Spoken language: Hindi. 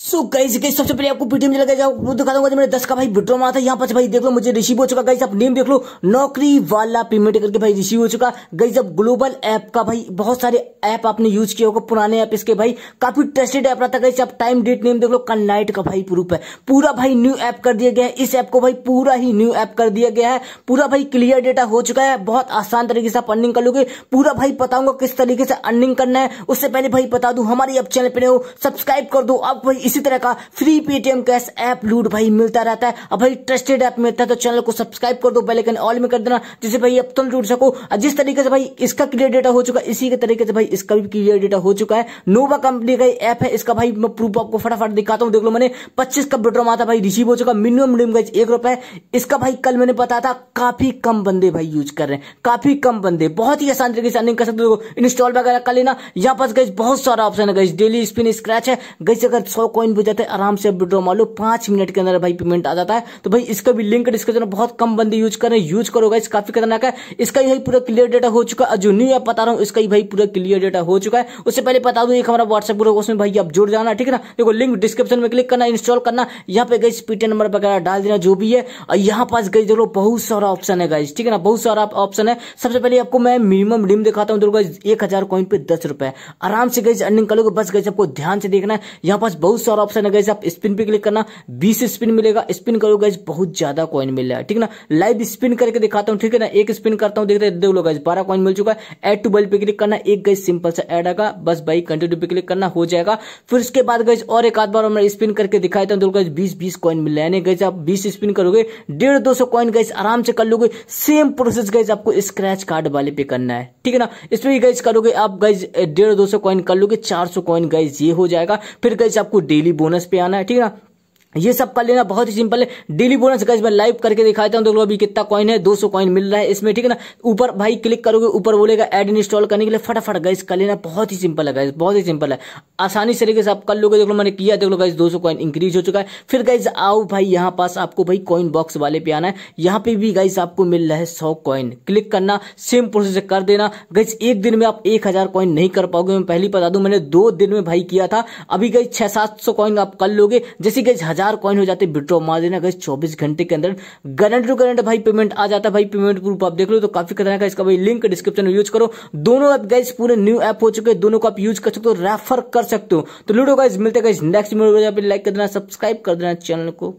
सो गाइस गाइस सबसे पहले आपको वीडियो में लगा जाओ वो दिखा दूंगा मेरे दस का भाई विड्रो मारा था यहाँ पर भाई देख लो मुझे रिसीव हो चुका गाइस आप नेम देख लो नौकरी वाला पेमेंट करके भाई रिसीव हो चुका गाइस अब ग्लोबल ऐप का भाई बहुत सारे ऐप आपने यूज किया होगा पुराने ऐप इसके भाई काफी ट्रस्टेड ऐप रहा था गाइस आप टाइम डेट नेम देख लो कल नाइट का भाई प्रूफ है पूरा भाई न्यू ऐप कर दिया गया है इस ऐप को भाई पूरा ही न्यू ऐप कर दिया गया है पूरा भाई क्लियर डेटा हो चुका है बहुत आसान तरीके से आप अर्निंग कर लोगे पूरा भाई बताऊंगा किस तरीके से अर्निंग करना है उससे पहले भाई बता दू हमारी अब चैनल पर हो सब्सक्राइब कर दो अब भाई इसी तरह का फ्री पेटीएम कैश ऐप लूट भाई मिलता रहता है अब भाई ट्रस्टेड ऐप मिलता है तो चैनल को सब्सक्राइब कर दो बेलाइकन ऑल में कर देना जिससे भाई अब तुम लूट सको जिस तरीके से भाई इसका क्लियर डेटा हो चुका है इसी के तरीके से भाई इसका भी क्लियर डेटा हो चुका है नोवा कंपनी का ऐप है इसका भाई मैं प्रूफ आपको फटाफट दिखाता हूँ देख लो मैंने पच्चीस का विड्रॉ मारा भाई रिसीव हो चुका मिनिमम लिम गाइज एक रुपए इसका भाई कल मैंने बताया था काफी कम बंदे भाई यूज कर रहे हैं काफी कम बंदे बहुत ही आसान तरीके से अर्निंग कर सकते हो इंस्टॉल वगैरह कर लेना यहाँ पास गई बहुत सारा ऑप्शन है गई डेली स्पिन स्क्रैच है गई अगर सौ कॉइन भी जाते हैं आराम से विड्रॉ मान लो पांच मिनट के अंदर भाई पेमेंट आ जाता है तो भाई इसका भी लिंक डिस्क्रिप्शन में बहुत कम बंदे यूज कर रहे यूज करो गाइस काफी खतरनाक है इसका ही पूरा क्लियर डेटा हो चुका है जो न्यू ऐप बता रहा हूँ इसका ही भाई पूरा क्लियर डेटा हो चुका है उससे पहले बता दू एक हमारा व्हाट्सएप ग्रुप उसमें भाई आप जुड़ जाना ठीक है ना देखो लिंक डिस्क्रिप्शन में क्लिक करना इंस्टॉल करना यहाँ पे गई पीटीएन नंबर वगैरह डाल देना जो भी है और यहाँ पास गई देखो बहुत सारा ऑप्शन है गाइस ठीक है ना बहुत सारा ऑप्शन है सबसे पहले आपको मैं मिनिमम रिम दिखाता हूँ तो एक हजार कॉइन पे दस रुपए आराम से गई अर्निंग करोगे बस गई आपको ध्यान से देखना है यहाँ पास बहुत और ऑप्शन है गैस आप स्पिन पे क्लिक करना बीस स्पिन मिलेगा स्पिन करो गैस बहुत ज्यादा कॉइन मिल रहा है ठीक ना लाइव स्पिन करके दिखाता हूँ ठीक है ना एक स्पिन करता हूँ देखते देख लो गाइज बारह कॉइन मिल चुका है एड टू बल्ब पे क्लिक करना एक गैस सिंपल सा एड आगा बस भाई कंटिन्यू पे क्लिक करना हो जाएगा फिर उसके बाद गैस और एक आध बार मैं स्पिन करके दिखाता हूँ हूँ तो गैस बीस बीस कॉइन मिल रहा है गाइज आप बीस स्पिन करोगे डेढ़ दो सौ कॉइन गैस आराम से कर लोगे सेम प्रोसेस गैस आपको स्क्रैच कार्ड वाले पे करना है ठीक है ना इस पर गाइज करोगे आप गैस डेढ़ दो सौ कॉइन कर लोगे चार सौ कॉइन गैस ये हो जाएगा फिर गैस आपको डेली बोनस पे आना है ठीक है ना ये सब कर लेना बहुत ही सिंपल है डेली बोनस का इसमें लाइव करके दिखाता हूँ देख तो अभी कितना कॉइन है 200 कॉइन मिल रहा है इसमें ठीक है ना ऊपर भाई क्लिक करोगे ऊपर बोलेगा एड इंस्टॉल करने के लिए फटाफट गाइस कर लेना बहुत ही सिंपल है गैस बहुत ही सिंपल है आसानी तरीके से आप कर लोगे देख लो मैंने किया देख लो गाइस 200 कॉइन इंक्रीज हो चुका है फिर गाइज आओ भाई यहाँ पास आपको भाई कॉइन बॉक्स वाले पे आना है यहाँ पे भी गाइस आपको मिल रहा है सौ कॉइन क्लिक करना सेम प्रोसेस कर देना गाइज एक दिन में आप एक हजार कॉइन नहीं कर पाओगे मैं पहली बता दू मैंने दो दिन में भाई किया था अभी गई छह सात सौ कॉइन आप कर लोगे जैसे गई हजार कॉइन हो जाते विड्रॉ मार देना गाइस चौबीस घंटे के अंदर गरंट टू गरंट भाई पेमेंट आ जाता है भाई पेमेंट प्रूफ आप देख लो तो काफी खतरनाक है इसका भाई लिंक डिस्क्रिप्शन में यूज करो दोनों ऐप गाइस पूरे न्यू ऐप हो चुके हैं दोनों को आप यूज कर सकते हो रेफर कर सकते हो तो लूडो गाइज मिलते गाइज नेक्स्ट वीडियो लाइक कर देना सब्सक्राइब कर देना चैनल को